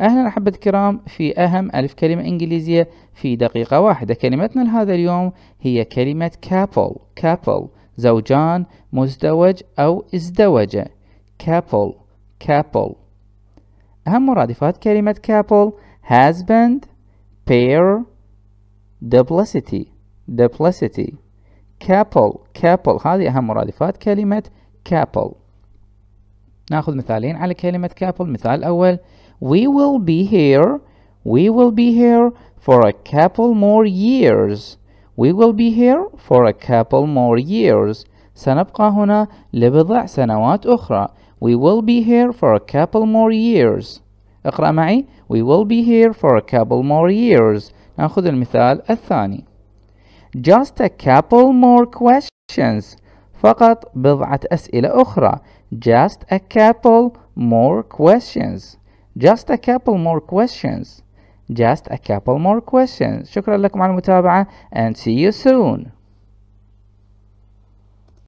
أهلا أحبة الكرام في أهم ألف كلمة إنجليزية في دقيقة واحدة كلمتنا لهذا اليوم هي كلمة كابل كابل زوجان مزدوج أو ازدوج كابل كابل أهم مرادفات كلمة كابل husband pair duplicity duplicity كابل كابل هذه أهم مرادفات كلمة كابل ناخذ مثالين على كلمة كابل مثال أول We will be here. We will be here for a couple more years. We will be here for a couple more years. سنبقى هنا لبضع سنوات أخرى. We will be here for a couple more years. اقرأ معي. We will be here for a couple more years. نأخذ المثال الثاني. Just a couple more questions. فقط بضعة أسئلة أخرى. Just a couple more questions. Just a couple more questions. Just a couple more questions. شكرا لكم على المتابعة and see you soon.